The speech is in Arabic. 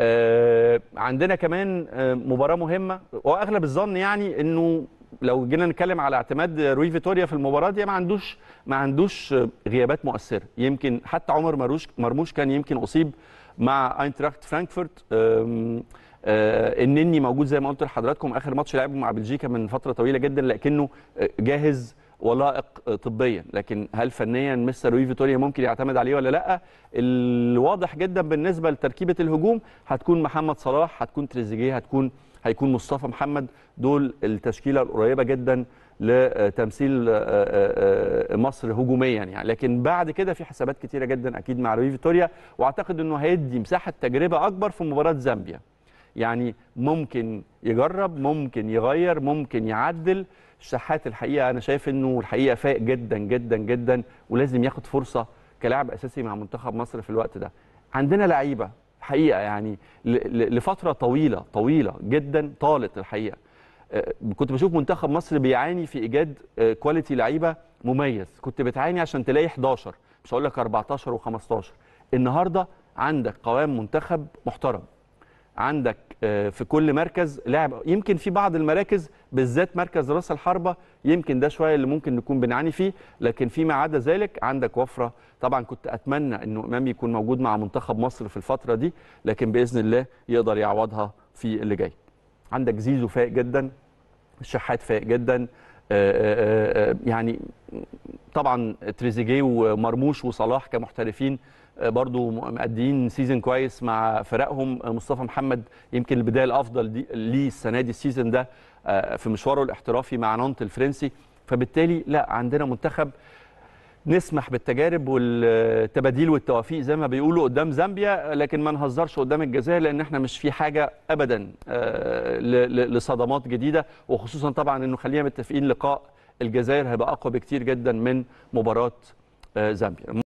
آه، عندنا كمان آه، مباراه مهمه واغلب الظن يعني انه لو جينا نتكلم على اعتماد روي فيتوريا في المباراه دي ما عندوش ما عندوش غيابات مؤثره يمكن حتى عمر مرموش مرموش كان يمكن اصيب مع اينتراخت فرانكفورت آه، النني موجود زي ما قلت لحضراتكم اخر ماتش لعبه مع بلجيكا من فتره طويله جدا لكنه جاهز ولائق آه، طبيا لكن هل فنيا مستر لوي فيتوريا ممكن يعتمد عليه ولا لا الواضح جدا بالنسبه لتركيبه الهجوم هتكون محمد صلاح هتكون تريزيجيه هتكون هيكون مصطفى محمد دول التشكيله القريبه جدا لتمثيل آه، آه، مصر هجوميا يعني لكن بعد كده في حسابات كتيره جدا اكيد مع لوي فيتوريا واعتقد انه هيدي مساحه تجربه اكبر في مباراه زامبيا يعني ممكن يجرب ممكن يغير ممكن يعدل الشحات الحقيقه انا شايف انه الحقيقه فايق جدا جدا جدا ولازم ياخد فرصه كلاعب اساسي مع منتخب مصر في الوقت ده عندنا لعيبه حقيقه يعني لفتره طويله طويله جدا طالت الحقيقه آه، كنت بشوف منتخب مصر بيعاني في ايجاد كواليتي آه، لعيبه مميز كنت بتعاني عشان تلاقي 11 مش هقول لك 14 و15 النهارده عندك قوام منتخب محترم عندك آه، في كل مركز لاعب يمكن في بعض المراكز بالذات مركز راس الحربه يمكن ده شويه اللي ممكن نكون بنعاني فيه لكن فيما عدا ذلك عندك وفره طبعا كنت اتمنى انه امام يكون موجود مع منتخب مصر في الفتره دي لكن باذن الله يقدر يعوضها في اللي جاي عندك زيزو فايق جدا الشحات فايق جدا آه، آه، يعني طبعا تريزيجيه ومرموش وصلاح كمحترفين برضو مأديين سيزن كويس مع فرقهم مصطفى محمد يمكن البدايه الافضل دي ليه السنه دي السيزون ده آه، في مشواره الاحترافي مع نانت الفرنسي فبالتالي لا عندنا منتخب نسمح بالتجارب والتباديل والتوافيق زي ما بيقولوا قدام زامبيا لكن ما نهزرش قدام الجزائر لان احنا مش في حاجه ابدا آه، لصدمات جديده وخصوصا طبعا انه خلينا متفقين لقاء الجزائر هيبقى اقوى بكتير جدا من مباراه آه، زامبيا